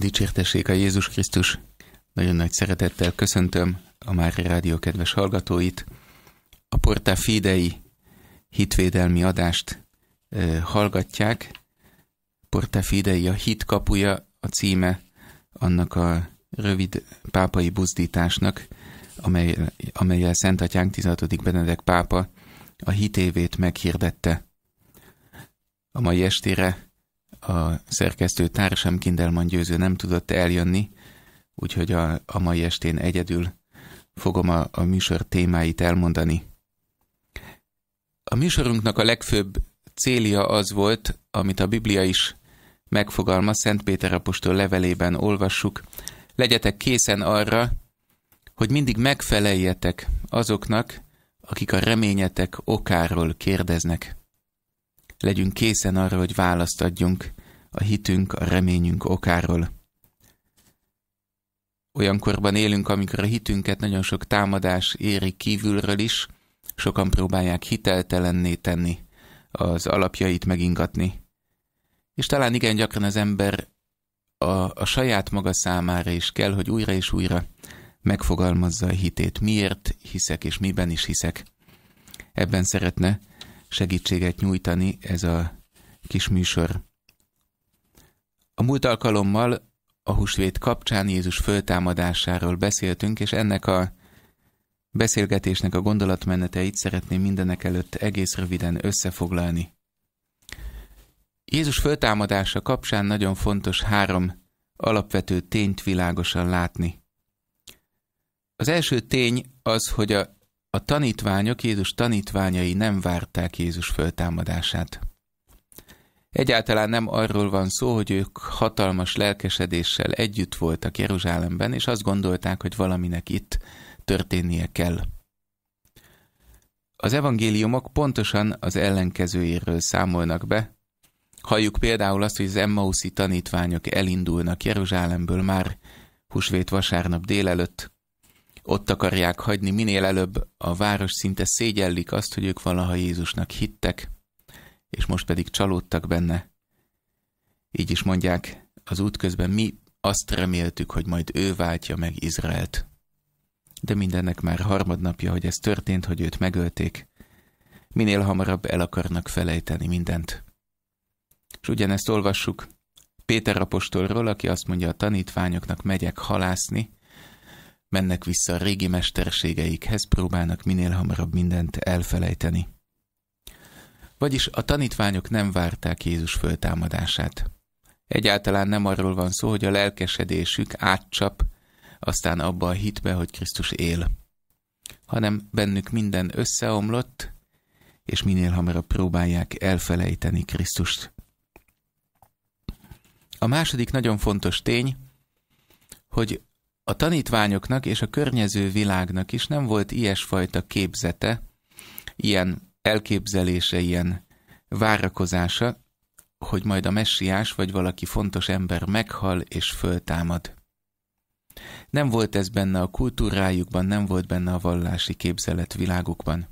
Dicsértessék a Jézus Krisztus! Nagyon nagy szeretettel köszöntöm a Mári Rádió kedves hallgatóit. A Porta Fidei hitvédelmi adást e, hallgatják. Porta Fidei a hit kapuja, a címe annak a rövid pápai buzdításnak, amely, amelyel Szent Atyánk 16. Benedek pápa a hitévét meghirdette. A mai estére a szerkesztő társam Kindelman győző nem tudott eljönni, úgyhogy a, a mai estén egyedül fogom a, a műsor témáit elmondani. A műsorunknak a legfőbb célja az volt, amit a Biblia is megfogalmaz, Szent Péter apostol levelében olvassuk, legyetek készen arra, hogy mindig megfeleljetek azoknak, akik a reményetek okáról kérdeznek legyünk készen arra, hogy választ adjunk a hitünk, a reményünk okáról. Olyankorban élünk, amikor a hitünket nagyon sok támadás éri kívülről is, sokan próbálják hiteltelenné tenni, az alapjait megingatni. És talán igen gyakran az ember a, a saját maga számára is kell, hogy újra és újra megfogalmazza a hitét. Miért hiszek és miben is hiszek. Ebben szeretne segítséget nyújtani ez a kis műsor. A múlt alkalommal a húsvét kapcsán Jézus föltámadásáról beszéltünk, és ennek a beszélgetésnek a gondolatmeneteit szeretném mindenek előtt egész röviden összefoglalni. Jézus föltámadása kapcsán nagyon fontos három alapvető tényt világosan látni. Az első tény az, hogy a a tanítványok, Jézus tanítványai nem várták Jézus föltámadását. Egyáltalán nem arról van szó, hogy ők hatalmas lelkesedéssel együtt voltak Jeruzsálemben, és azt gondolták, hogy valaminek itt történnie kell. Az evangéliumok pontosan az ellenkezőjéről számolnak be. Halljuk például azt, hogy az Emmauszi tanítványok elindulnak Jeruzsálemből már husvét vasárnap délelőtt, ott akarják hagyni minél előbb, a város szinte szégyellik azt, hogy ők valaha Jézusnak hittek, és most pedig csalódtak benne. Így is mondják, az út közben mi azt reméltük, hogy majd ő váltja meg Izraelt. De mindennek már harmadnapja, hogy ez történt, hogy őt megölték. Minél hamarabb el akarnak felejteni mindent. És ugyanezt olvassuk Péter apostolról, aki azt mondja a tanítványoknak, megyek halászni, mennek vissza a régi mesterségeikhez, próbálnak minél hamarabb mindent elfelejteni. Vagyis a tanítványok nem várták Jézus föltámadását. Egyáltalán nem arról van szó, hogy a lelkesedésük átcsap, aztán abba a hitbe, hogy Krisztus él, hanem bennük minden összeomlott, és minél hamarabb próbálják elfelejteni Krisztust. A második nagyon fontos tény, hogy a tanítványoknak és a környező világnak is nem volt ilyesfajta képzete, ilyen elképzelése, ilyen várakozása, hogy majd a messiás vagy valaki fontos ember meghal és föltámad. Nem volt ez benne a kultúrájukban, nem volt benne a vallási képzelet világukban.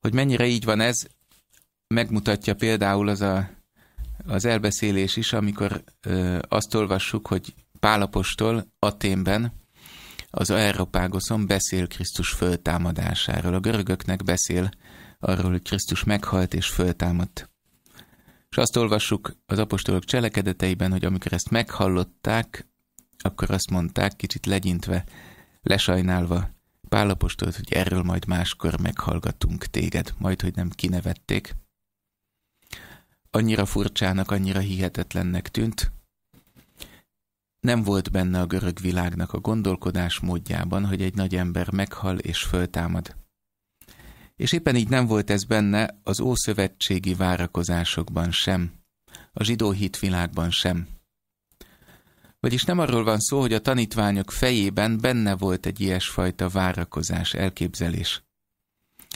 Hogy mennyire így van ez, megmutatja például az a, az elbeszélés is, amikor ö, azt olvassuk, hogy Pálapostól Aténben az Aeropágoszon beszél Krisztus föltámadásáról. A görögöknek beszél arról, hogy Krisztus meghalt és föltámadt. És azt olvassuk az apostolok cselekedeteiben, hogy amikor ezt meghallották, akkor azt mondták, kicsit legyintve, lesajnálva Pálapostolt, hogy erről majd máskor meghallgatunk téged, majd, hogy nem kinevették. Annyira furcsának, annyira hihetetlennek tűnt, nem volt benne a görög világnak a gondolkodás módjában, hogy egy nagy ember meghal és föltámad. És éppen így nem volt ez benne az ószövetségi várakozásokban sem, a zsidó hitvilágban sem. Vagyis nem arról van szó, hogy a tanítványok fejében benne volt egy ilyesfajta várakozás, elképzelés.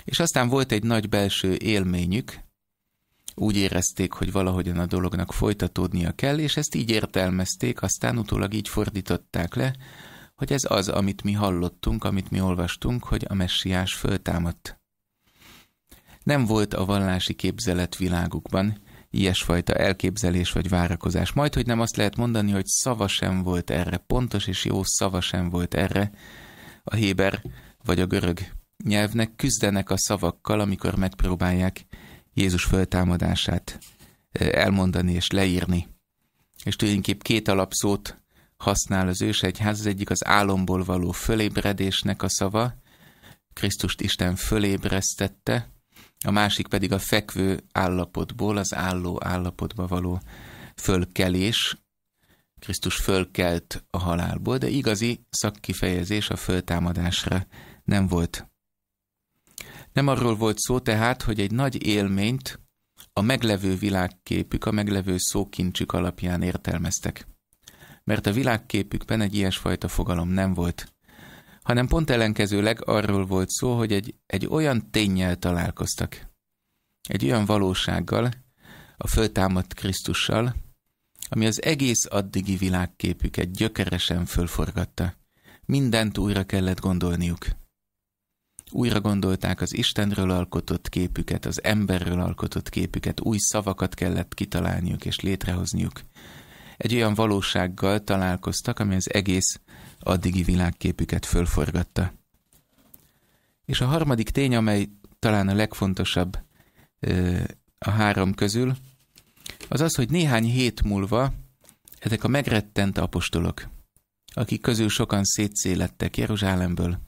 És aztán volt egy nagy belső élményük, úgy érezték, hogy valahogyan a dolognak folytatódnia kell, és ezt így értelmezték, aztán utólag így fordították le, hogy ez az, amit mi hallottunk, amit mi olvastunk, hogy a messiás föltámadt. Nem volt a vallási képzelet világukban ilyesfajta elképzelés vagy várakozás. Majd, hogy nem azt lehet mondani, hogy szava sem volt erre, pontos és jó szava sem volt erre a héber vagy a görög nyelvnek küzdenek a szavakkal, amikor megpróbálják Jézus föltámadását elmondani és leírni. És tulajdonképp két alapszót használ az ősegyház, az egyik az álomból való fölébredésnek a szava, Krisztust Isten fölébresztette, a másik pedig a fekvő állapotból, az álló állapotba való fölkelés, Krisztus fölkelt a halálból, de igazi szakkifejezés a föltámadásra nem volt. Nem arról volt szó tehát, hogy egy nagy élményt a meglevő világképük, a meglevő szókincsük alapján értelmeztek. Mert a világképükben egy ilyesfajta fogalom nem volt hanem pont ellenkezőleg arról volt szó, hogy egy, egy olyan tényel találkoztak, egy olyan valósággal, a föltámadt Krisztussal, ami az egész addigi világképüket gyökeresen fölforgatta. Mindent újra kellett gondolniuk újra gondolták az Istenről alkotott képüket, az emberről alkotott képüket, új szavakat kellett kitalálniuk és létrehozniuk. Egy olyan valósággal találkoztak, ami az egész addigi világképüket fölforgatta. És a harmadik tény, amely talán a legfontosabb a három közül, az az, hogy néhány hét múlva ezek a megrettent apostolok, akik közül sokan szétszélettek Jeruzsálemből,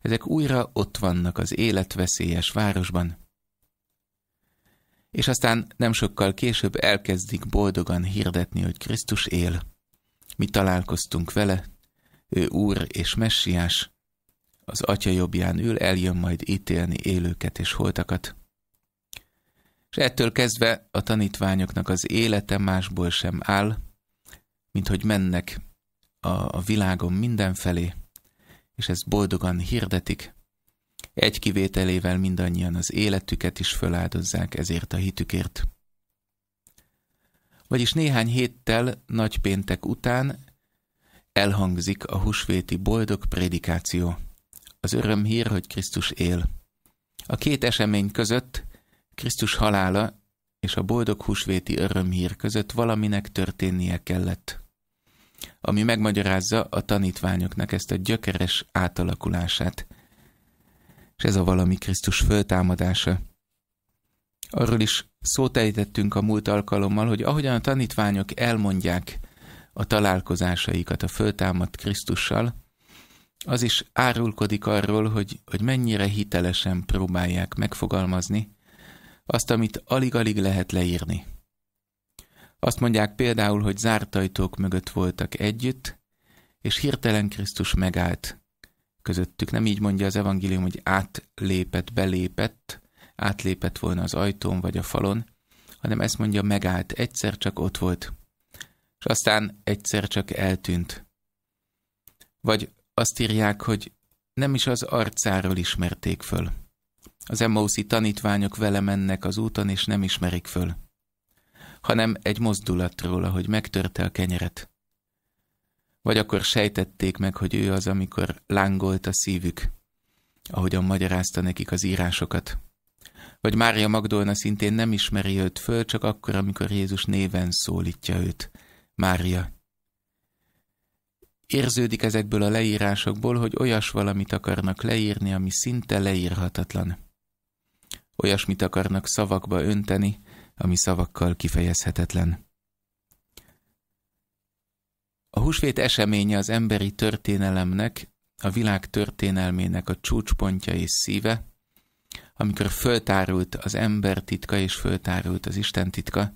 ezek újra ott vannak az életveszélyes városban. És aztán nem sokkal később elkezdik boldogan hirdetni, hogy Krisztus él. Mi találkoztunk vele, ő úr és messiás, az atya jobbján ül, eljön majd ítélni élőket és holtakat. És ettől kezdve a tanítványoknak az élete másból sem áll, mint hogy mennek a, világon mindenfelé, és ezt boldogan hirdetik. Egy kivételével mindannyian az életüket is föláldozzák ezért a hitükért. Vagyis néhány héttel, nagy péntek után elhangzik a husvéti boldog prédikáció. Az hír hogy Krisztus él. A két esemény között, Krisztus halála és a boldog husvéti örömhír között valaminek történnie kellett ami megmagyarázza a tanítványoknak ezt a gyökeres átalakulását. És ez a valami Krisztus föltámadása. Arról is szótejtettünk a múlt alkalommal, hogy ahogyan a tanítványok elmondják a találkozásaikat a föltámadt Krisztussal, az is árulkodik arról, hogy, hogy mennyire hitelesen próbálják megfogalmazni azt, amit alig-alig lehet leírni. Azt mondják például, hogy zárt ajtók mögött voltak együtt, és hirtelen Krisztus megállt közöttük. Nem így mondja az evangélium, hogy átlépett, belépett, átlépett volna az ajtón vagy a falon, hanem ezt mondja, megállt, egyszer csak ott volt, és aztán egyszer csak eltűnt. Vagy azt írják, hogy nem is az arcáról ismerték föl. Az emmauszi tanítványok vele mennek az úton, és nem ismerik föl hanem egy mozdulatról, ahogy megtörte a kenyeret. Vagy akkor sejtették meg, hogy ő az, amikor lángolt a szívük, ahogyan magyarázta nekik az írásokat. Vagy Mária Magdolna szintén nem ismeri őt föl, csak akkor, amikor Jézus néven szólítja őt. Mária. Érződik ezekből a leírásokból, hogy olyas valamit akarnak leírni, ami szinte leírhatatlan. Olyasmit akarnak szavakba önteni, ami szavakkal kifejezhetetlen. A húsvét eseménye az emberi történelemnek, a világ történelmének a csúcspontja és szíve, amikor föltárult az ember titka és föltárult az Isten titka,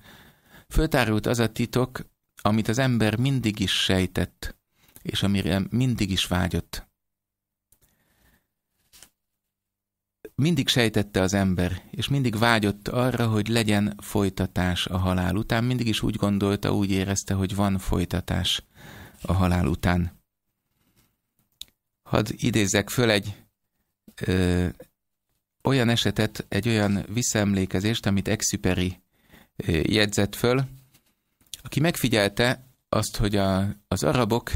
föltárult az a titok, amit az ember mindig is sejtett, és amire mindig is vágyott. mindig sejtette az ember, és mindig vágyott arra, hogy legyen folytatás a halál után, mindig is úgy gondolta, úgy érezte, hogy van folytatás a halál után. Hadd idézek föl egy ö, olyan esetet, egy olyan visszaemlékezést, amit Exuperi jegyzett föl, aki megfigyelte azt, hogy a, az arabok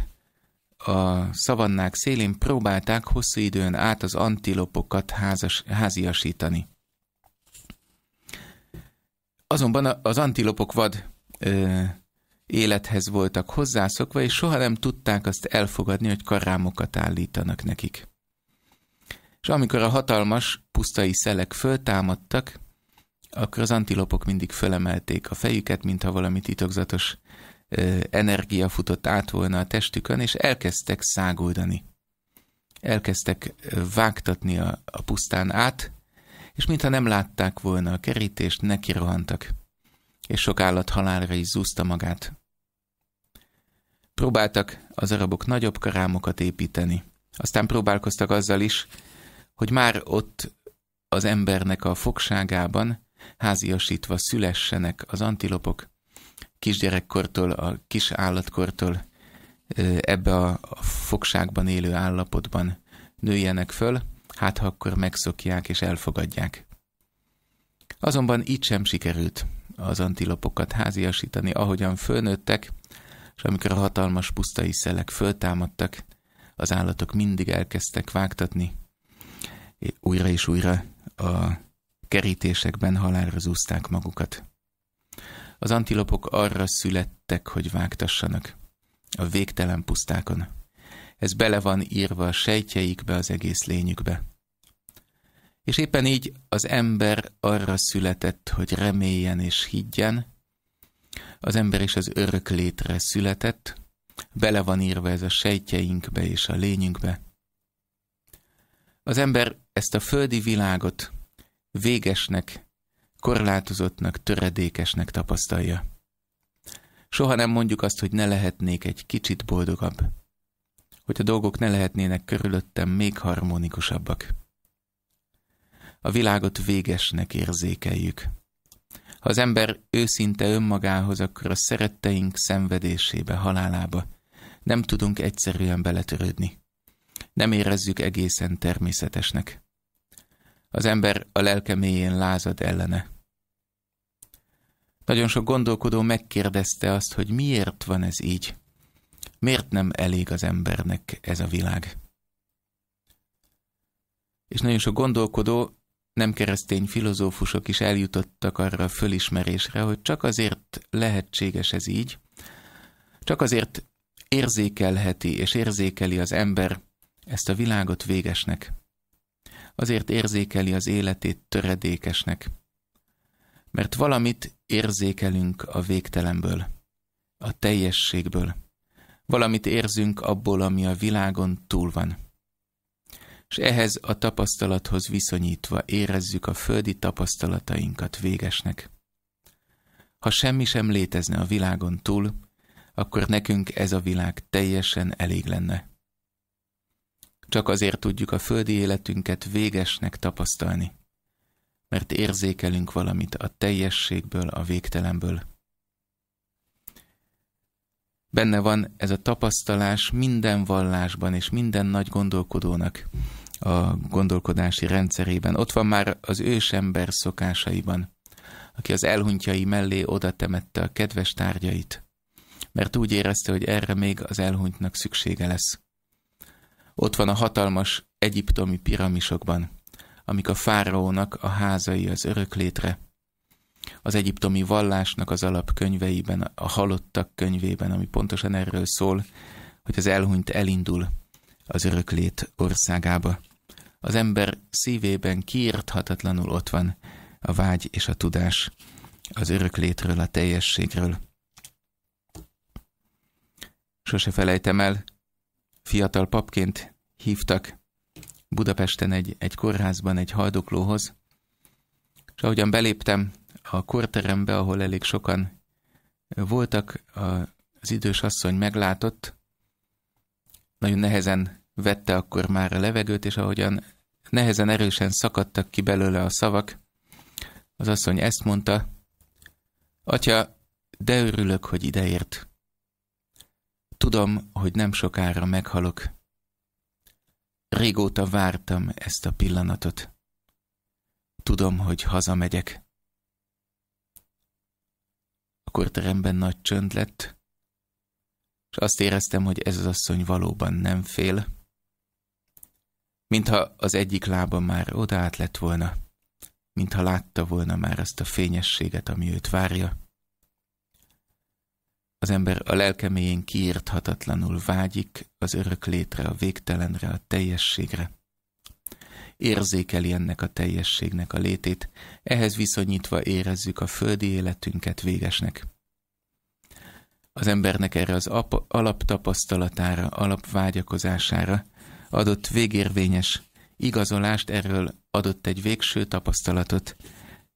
a szavannák szélén próbálták hosszú időn át az antilopokat házas, háziasítani. Azonban az antilopok vad ö, élethez voltak hozzászokva, és soha nem tudták azt elfogadni, hogy karámokat állítanak nekik. És amikor a hatalmas pusztai szelek föltámadtak, akkor az antilopok mindig fölemelték a fejüket, mintha valami titokzatos energia futott át volna a testükön, és elkezdtek száguldani. Elkezdtek vágtatni a, a pusztán át, és mintha nem látták volna a kerítést, neki rohantak. És sok állat halálra is zúzta magát. Próbáltak az arabok nagyobb karámokat építeni. Aztán próbálkoztak azzal is, hogy már ott az embernek a fogságában háziasítva szülessenek az antilopok, kisgyerekkortól, a kis állatkortól ebbe a fogságban élő állapotban nőjenek föl, hát ha akkor megszokják és elfogadják. Azonban így sem sikerült az antilopokat háziasítani, ahogyan fölnőttek, és amikor a hatalmas pusztai szelek föltámadtak, az állatok mindig elkezdtek vágtatni, újra és újra a kerítésekben halálra zúzták magukat. Az antilopok arra születtek, hogy vágtassanak. A végtelen pusztákon. Ez bele van írva a sejtjeikbe, az egész lényükbe. És éppen így az ember arra született, hogy reméljen és higgyen, az ember is az örök létre született, bele van írva ez a sejtjeinkbe és a lényünkbe. Az ember ezt a földi világot végesnek, korlátozottnak, töredékesnek tapasztalja. Soha nem mondjuk azt, hogy ne lehetnék egy kicsit boldogabb, hogy a dolgok ne lehetnének körülöttem még harmonikusabbak. A világot végesnek érzékeljük. Ha az ember őszinte önmagához, akkor a szeretteink szenvedésébe, halálába nem tudunk egyszerűen beletörődni. Nem érezzük egészen természetesnek. Az ember a lelke mélyén lázad ellene. Nagyon sok gondolkodó megkérdezte azt, hogy miért van ez így. Miért nem elég az embernek ez a világ? És nagyon sok gondolkodó, nem keresztény filozófusok is eljutottak arra a fölismerésre, hogy csak azért lehetséges ez így, csak azért érzékelheti és érzékeli az ember ezt a világot végesnek. Azért érzékeli az életét töredékesnek. Mert valamit érzékelünk a végtelenből, a teljességből. Valamit érzünk abból, ami a világon túl van. És ehhez a tapasztalathoz viszonyítva érezzük a földi tapasztalatainkat végesnek. Ha semmi sem létezne a világon túl, akkor nekünk ez a világ teljesen elég lenne. Csak azért tudjuk a földi életünket végesnek tapasztalni mert érzékelünk valamit a teljességből, a végtelenből. Benne van ez a tapasztalás minden vallásban és minden nagy gondolkodónak a gondolkodási rendszerében. Ott van már az ősember szokásaiban, aki az elhuntjai mellé oda temette a kedves tárgyait, mert úgy érezte, hogy erre még az elhunytnak szüksége lesz. Ott van a hatalmas egyiptomi piramisokban, amik a fáraónak a házai az öröklétre. Az egyiptomi vallásnak az alapkönyveiben, a halottak könyvében, ami pontosan erről szól, hogy az elhunyt elindul az öröklét országába. Az ember szívében kiirthatatlanul ott van a vágy és a tudás az öröklétről, a teljességről. Sose felejtem el, fiatal papként hívtak Budapesten egy, egy kórházban egy haldoklóhoz, és ahogyan beléptem a korterembe, ahol elég sokan voltak, az idős asszony meglátott, nagyon nehezen vette akkor már a levegőt, és ahogyan nehezen erősen szakadtak ki belőle a szavak, az asszony ezt mondta, Atya, de örülök, hogy ideért. Tudom, hogy nem sokára meghalok. Régóta vártam ezt a pillanatot. Tudom, hogy hazamegyek. Akkor teremben nagy csönd lett, és azt éreztem, hogy ez az asszony valóban nem fél, mintha az egyik lába már odaát lett volna, mintha látta volna már azt a fényességet, ami őt várja. Az ember a lelkeméjén kiírthatatlanul vágyik az örök létre, a végtelenre, a teljességre. Érzékeli ennek a teljességnek a létét, ehhez viszonyítva érezzük a földi életünket végesnek. Az embernek erre az alaptapasztalatára, alapvágyakozására adott végérvényes igazolást, erről adott egy végső tapasztalatot,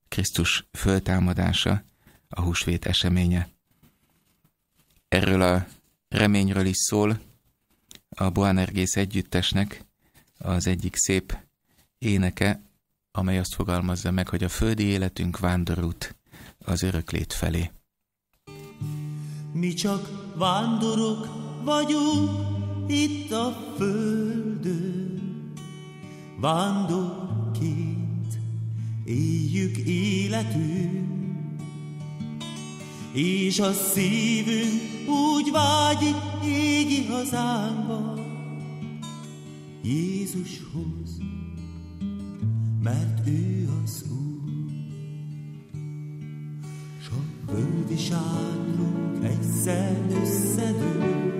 Krisztus föltámadása, a húsvét eseménye erről a reményről is szól a Boanergész együttesnek az egyik szép éneke, amely azt fogalmazza meg, hogy a földi életünk vándorút az öröklét felé. Mi csak vándorok vagyunk itt a földön, vándorként éljük életünk, és a szívünk úgy vágyik égi hazánkba, Jézushoz, mert ő az Úr. S a földi sánkrunk egyszer összedől,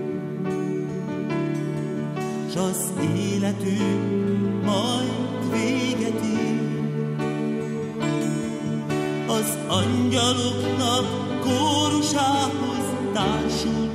s az életünk majd véget ér. Az angyaloknak Corujá, da tajos.